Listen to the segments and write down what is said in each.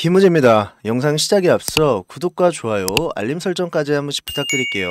김우재입니다. 영상 시작에 앞서 구독과 좋아요, 알림 설정까지 한 번씩 부탁드릴게요.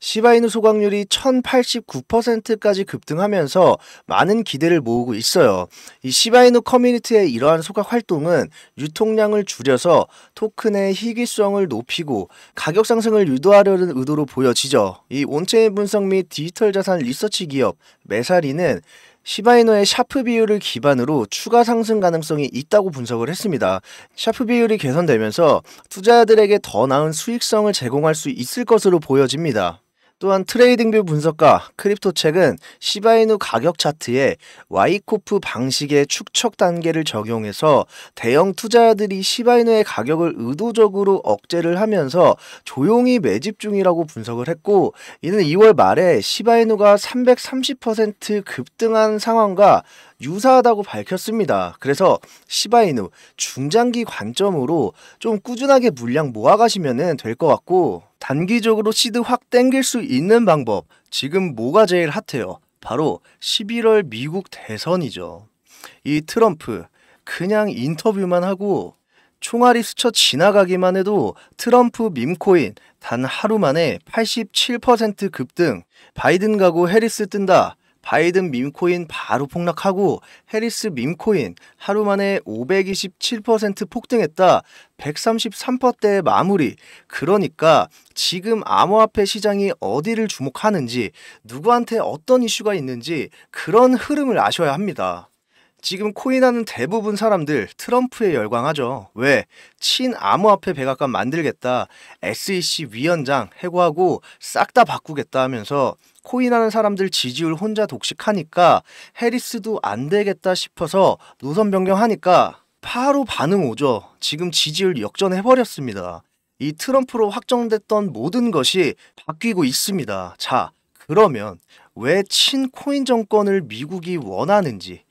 시바이누 소각률이 1089%까지 급등하면서 많은 기대를 모으고 있어요. 이 시바이누 커뮤니티의 이러한 소각 활동은 유통량을 줄여서 토큰의 희귀성을 높이고 가격 상승을 유도하려는 의도로 보여지죠. 이 온체인 분석 및 디지털 자산 리서치 기업 메사리는 시바이노의 샤프 비율을 기반으로 추가 상승 가능성이 있다고 분석을 했습니다. 샤프 비율이 개선되면서 투자자들에게 더 나은 수익성을 제공할 수 있을 것으로 보여집니다. 또한 트레이딩뷰 분석가 크립토책은 시바이누 가격 차트에 와이코프 방식의 축척 단계를 적용해서 대형 투자자들이 시바이누의 가격을 의도적으로 억제를 하면서 조용히 매집 중이라고 분석을 했고 이는 2월 말에 시바이누가 330% 급등한 상황과 유사하다고 밝혔습니다. 그래서 시바이누 중장기 관점으로 좀 꾸준하게 물량 모아가시면 될 것 같고 단기적으로 시드 확 땡길 수 있는 방법 지금 뭐가 제일 핫해요? 바로 11월 미국 대선이죠. 이 트럼프 그냥 인터뷰만 하고 총알이 스쳐 지나가기만 해도 트럼프 밈코인 단 하루 만에 87% 급등 바이든 가고 해리스 뜬다 바이든 밈코인 바로 폭락하고 해리스 밈코인 하루 만에 527% 폭등했다. 133%대 마무리. 그러니까 지금 암호화폐 시장이 어디를 주목하는지, 누구한테 어떤 이슈가 있는지 그런 흐름을 아셔야 합니다. 지금 코인하는 대부분 사람들 트럼프에 열광하죠. 왜? 친암호화폐 백악관 만들겠다. SEC 위원장 해고하고 싹 다 바꾸겠다 하면서 코인하는 사람들 지지율 혼자 독식하니까 해리스도 안 되겠다 싶어서 노선 변경하니까 바로 반응 오죠. 지금 지지율 역전해버렸습니다. 이 트럼프로 확정됐던 모든 것이 바뀌고 있습니다. 자, 그러면 왜 친코인 정권을 미국이 원하는지,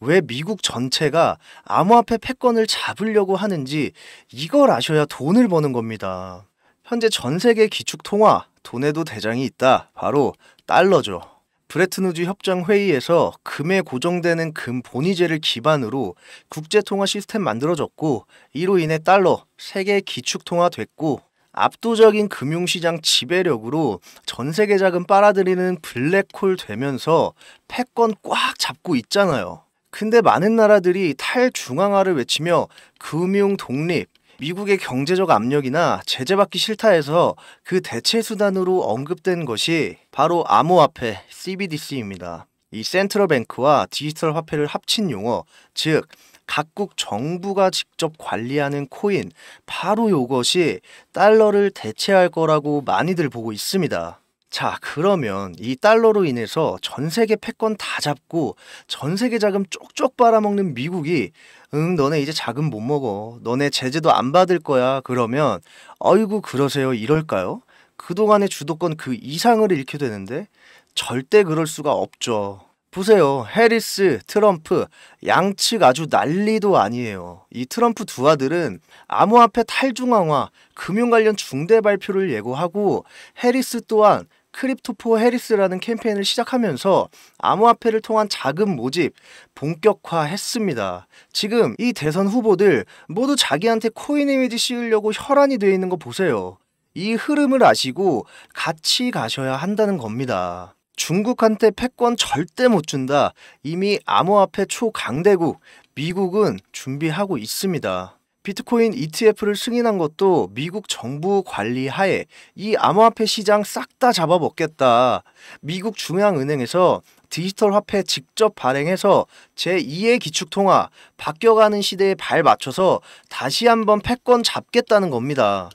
왜 미국 전체가 암호화폐 패권을 잡으려고 하는지 이걸 아셔야 돈을 버는 겁니다. 현재 전 세계 기축통화, 돈에도 대장이 있다. 바로 달러죠. 브레트누즈 협정 회의에서 금에 고정되는 금 본위제를 기반으로 국제통화 시스템 만들어졌고 이로 인해 달러 세계 기축통화 됐고 압도적인 금융시장 지배력으로 전 세계 자금 빨아들이는 블랙홀 되면서 패권 꽉 잡고 있잖아요. 근데 많은 나라들이 탈중앙화를 외치며 금융 독립, 미국의 경제적 압력이나 제재받기 싫다 해서 그 대체 수단으로 언급된 것이 바로 암호화폐 CBDC입니다. 이 센트럴뱅크와 디지털 화폐를 합친 용어, 즉 각국 정부가 직접 관리하는 코인, 바로 요것이 달러를 대체할 거라고 많이들 보고 있습니다. 자, 그러면 이 달러로 인해서 전 세계 패권 다 잡고 전 세계 자금 쪽쪽 빨아먹는 미국이 응, 너네 이제 자금 못 먹어. 너네 제재도 안 받을 거야. 그러면 어이구 그러세요. 이럴까요? 그동안의 주도권 그 이상을 잃게 되는데 절대 그럴 수가 없죠. 보세요. 해리스, 트럼프 양측 아주 난리도 아니에요. 이 트럼프 두 아들은 암호화폐 탈중앙화, 금융 관련 중대 발표를 예고하고 해리스 또한 크립토포 해리스라는 캠페인을 시작하면서 암호화폐를 통한 자금 모집 본격화했습니다. 지금 이 대선 후보들 모두 자기한테 코인 이미지 씌우려고 혈안이 되어 있는 거 보세요. 이 흐름을 아시고 같이 가셔야 한다는 겁니다. 중국한테 패권 절대 못 준다. 이미 암호화폐 초강대국 미국은 준비하고 있습니다. 비트코인 ETF를 승인한 것도 미국 정부 관리 하에 이 암호화폐 시장 싹 다 잡아먹겠다. 미국 중앙은행에서 디지털 화폐 직접 발행해서 제2의 기축통화 바뀌어가는 시대에 발 맞춰서 다시 한번 패권 잡겠다는 겁니다.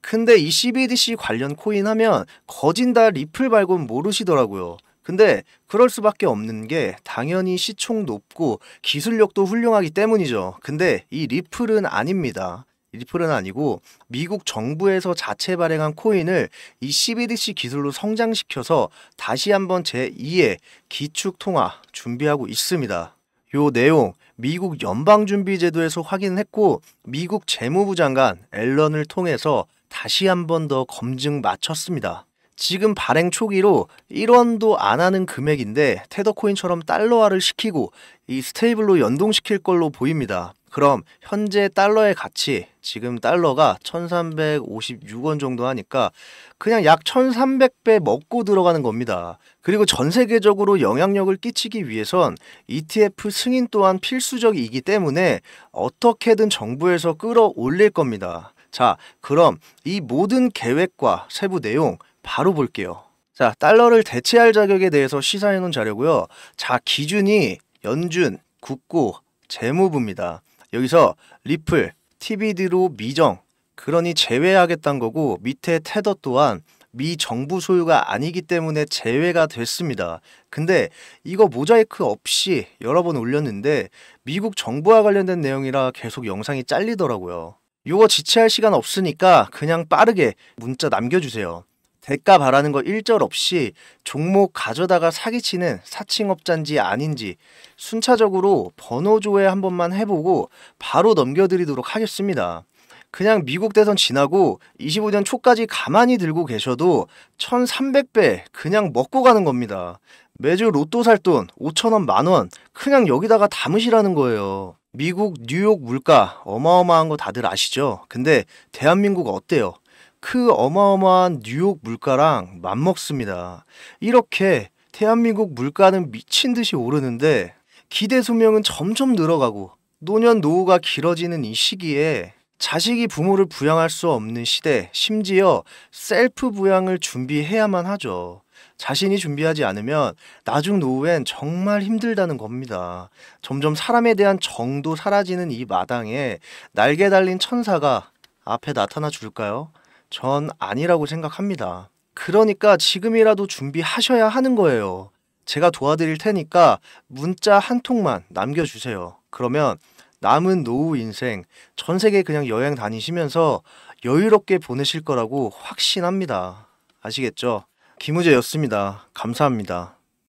근데 이 CBDC 관련 코인 하면 거진다 리플 말곤 모르시더라고요. 근데 그럴 수밖에 없는 게 당연히 시총 높고 기술력도 훌륭하기 때문이죠. 근데 이 리플은 아닙니다. 리플은 아니고 미국 정부에서 자체 발행한 코인을 이 CBDC 기술로 성장시켜서 다시 한번 제2의 기축통화 준비하고 있습니다. 요 내용 미국 연방준비제도에서 확인했고 미국 재무부 장관 앨런을 통해서 다시 한 번 더 검증 마쳤습니다. 지금 발행 초기로 1원도 안 하는 금액인데 테더코인처럼 달러화를 시키고 이 스테이블로 연동시킬 걸로 보입니다. 그럼 현재 달러의 가치 지금 달러가 1356원 정도 하니까 그냥 약 1300배 먹고 들어가는 겁니다. 그리고 전 세계적으로 영향력을 끼치기 위해선 ETF 승인 또한 필수적이기 때문에 어떻게든 정부에서 끌어올릴 겁니다. 자, 그럼 이 모든 계획과 세부 내용 바로 볼게요. 자, 달러를 대체할 자격에 대해서 시사해 놓은 자료고요. 자, 기준이 연준, 국고, 재무부입니다. 여기서 리플, TBD로 미정, 그러니 제외하겠다는 거고 밑에 테더 또한 미 정부 소유가 아니기 때문에 제외가 됐습니다. 근데 이거 모자이크 없이 여러 번 올렸는데 미국 정부와 관련된 내용이라 계속 영상이 잘리더라고요. 요거 지체할 시간 없으니까 그냥 빠르게 문자 남겨주세요. 대가 바라는 거 일절 없이 종목 가져다가 사기치는 사칭업자인지 아닌지 순차적으로 번호 조회 한 번만 해보고 바로 넘겨드리도록 하겠습니다. 그냥 미국 대선 지나고 25년 초까지 가만히 들고 계셔도 1300배 그냥 먹고 가는 겁니다. 매주 로또 살 돈 5천원 만원 그냥 여기다가 담으시라는 거예요. 미국 뉴욕 물가 어마어마한 거 다들 아시죠? 근데 대한민국 어때요? 그 어마어마한 뉴욕 물가랑 맞먹습니다. 이렇게 대한민국 물가는 미친 듯이 오르는데 기대 수명은 점점 늘어가고 노년 노후가 길어지는 이 시기에 자식이 부모를 부양할 수 없는 시대, 심지어 셀프 부양을 준비해야만 하죠. 자신이 준비하지 않으면 나중 노후엔 정말 힘들다는 겁니다. 점점 사람에 대한 정도 사라지는 이 마당에 날개 달린 천사가 앞에 나타나 줄까요? 전 아니라고 생각합니다. 그러니까 지금이라도 준비하셔야 하는 거예요. 제가 도와드릴 테니까 문자 한 통만 남겨주세요. 그러면 남은 노후 인생 전 세계 그냥 여행 다니시면서 여유롭게 보내실 거라고 확신합니다. 아시겠죠? 김우재였습니다. 감사합니다.